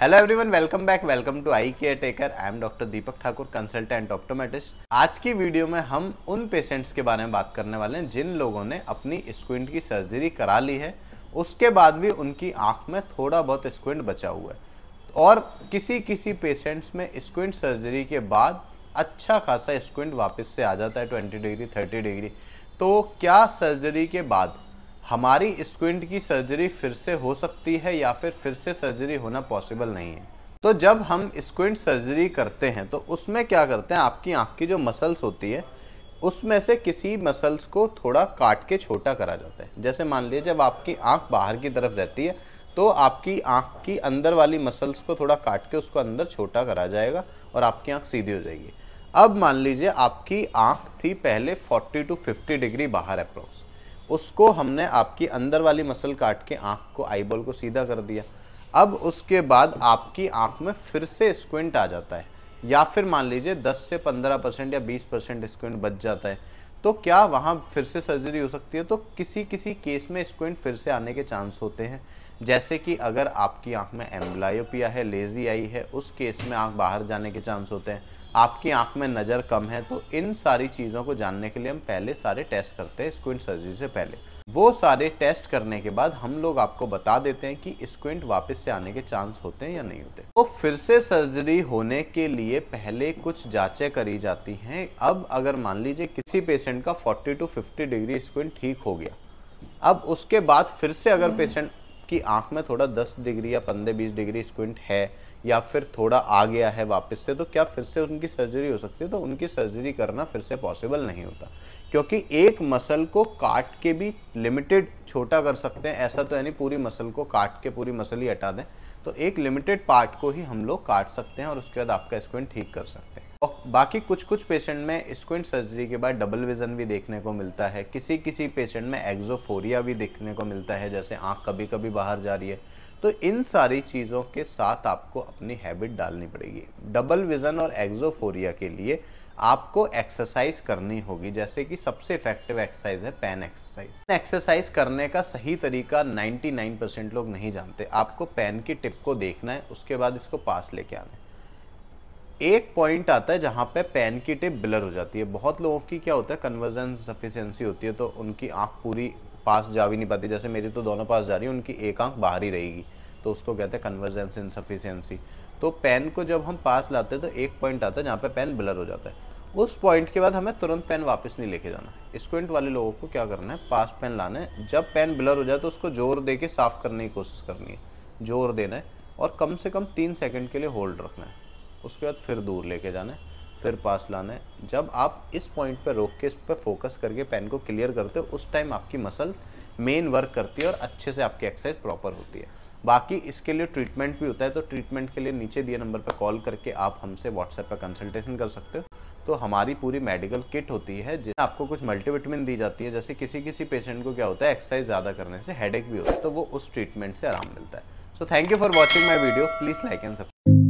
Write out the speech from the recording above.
Hello everyone welcome back welcome to I care taker I am doctor Deepak Thakur consultant optometrist आज की video में हम उन पेशेंट्स के बारे में बात करने वाले हैं जिन लोगों ने अपनी स्क्विंट की सर्जरी करा ली है उसके बाद भी उनकी आंख में थोड़ा बहुत स्क्विंट बचा हुआ है और किसी किसी पेशेंट्स में स्क्विंट सर्जरी के बाद अच्छा खासा स्क्विंट वापस से आ जाता है ट्वेंटी डिग्री थर्टी डिग्री तो क्या सर्जरी के बाद हमारी स्क्विंट की सर्जरी फिर से हो सकती है या फिर फिर से सर्जरी होना पॉसिबल नहीं है तो जब हम स्क्विंट सर्जरी करते हैं तो उसमें क्या करते हैं आपकी आँख की जो मसल्स होती है उसमें से किसी मसल्स को थोड़ा काट के छोटा करा जाता है जैसे मान लीजिए जब आपकी आँख बाहर की तरफ रहती है तो आपकी आँख की अंदर वाली मसल्स को थोड़ा काट के उसको अंदर छोटा करा जाएगा और आपकी आँख सीधी हो जाएगी अब मान लीजिए आपकी आँख थी पहले 40 टू 50 डिग्री बाहर अप्रोक्स उसको हमने आपकी अंदर वाली मसल काट के आँख को आईबॉल को सीधा कर दिया अब उसके बाद आपकी आँख में फिर से स्क्विंट आ जाता है या फिर मान लीजिए 10 से 15 परसेंट या 20 परसेंट स्क्विंट बच जाता है तो क्या वहाँ फिर से सर्जरी हो सकती है तो किसी किसी केस में स्क्विंट फिर से आने के चांस होते हैं जैसे कि अगर आपकी आंख में एम्ब्लायोपिया है लेजी आई है उस केस में आंख बाहर जाने के चांस होते हैं आपकी आंख में नज़र कम है तो इन सारी चीज़ों को जानने के लिए हम पहले सारे टेस्ट करते हैं स्क्विंट सर्जरी से पहले वो सारे टेस्ट करने के बाद हम लोग आपको बता देते हैं कि स्क्विंट वापस से आने के चांस होते हैं या नहीं होते तो फिर से सर्जरी होने के लिए पहले कुछ जांचें करी जाती हैं अब अगर मान लीजिए किसी पेशेंट का 40 टू 50 डिग्री स्क्विंट ठीक हो गया अब उसके बाद फिर से अगर हम्म। पेशेंट कि आंख में थोड़ा 10 डिग्री या 15-20 डिग्री स्क्विंट है या फिर थोड़ा आ गया है वापस से तो क्या फिर से उनकी सर्जरी हो सकती है तो उनकी सर्जरी करना फिर से पॉसिबल नहीं होता क्योंकि एक मसल को काट के भी लिमिटेड छोटा कर सकते हैं ऐसा तो यानी पूरी मसल को काट के पूरी मसल ही हटा दें तो एक लिमिटेड पार्ट को ही हम लोग काट सकते हैं और उसके बाद आपका स्क्विंट ठीक कर सकते हैं बाकी कुछ कुछ पेशेंट में स्क्विंट सर्जरी के बाद डबल विज़न भी देखने को मिलता है किसी किसी पेशेंट में एक्जोफोरिया भी देखने को मिलता है जैसे आँख कभी कभी बाहर जा रही है तो इन सारी चीज़ों के साथ आपको अपनी हैबिट डालनी पड़ेगी डबल विज़न और एक्जोफोरिया के लिए आपको एक्सरसाइज करनी होगी जैसे कि सबसे इफेक्टिव एक्सरसाइज है पैन एक्सरसाइज एक्सरसाइज करने का सही तरीका 99 परसेंट लोग नहीं जानते आपको पैन की टिप को देखना है उसके बाद इसको पास लेके आना है एक पॉइंट आता है जहाँ पे पेन की टिप ब्लर हो जाती है बहुत लोगों की क्या होता है कन्वर्जन सफिशियंसी होती है तो उनकी आँख पूरी पास जा भी नहीं पाती जैसे मेरी तो दोनों पास जा रही है उनकी एक आंख बाहर ही रहेगी तो उसको कहते हैं कन्वर्जेंस इनसफिशेंसी तो पेन को जब हम पास लाते हैं तो एक पॉइंट आता है जहाँ पे पेन ब्लर हो जाता है उस पॉइंट के बाद हमें तुरंत पेन वापस नहीं लेके जाना स्टूडेंट वाले लोगों को क्या करना है पास पेन लाना है जब पेन ब्लर हो जाए तो उसको जोर दे के साफ़ करने की कोशिश करनी है जोर देना है और कम से कम तीन सेकेंड के लिए होल्ड रखना है उसके बाद फिर दूर लेके जाना है फिर पास लाना है जब आप इस पॉइंट पर रोक के इस पर फोकस करके पेन को क्लियर करते हो उस टाइम आपकी मसल मेन वर्क करती है और अच्छे से आपकी एक्सरसाइज प्रॉपर होती है बाकी इसके लिए ट्रीटमेंट भी होता है तो ट्रीटमेंट के लिए नीचे दिए नंबर पर कॉल करके आप हमसे व्हाट्सएप पर कंसल्टेशन कर सकते हो तो हमारी पूरी मेडिकल किट होती है जिसमें आपको कुछ मल्टीविटामिन दी जाती है जैसे किसी किसी पेशेंट को क्या होता है एक्सरसाइज ज़्यादा करने से हेडेक भी होता है तो वो उस ट्रीटमेंट से आराम मिलता है so thank you for watching my video please like and subscribe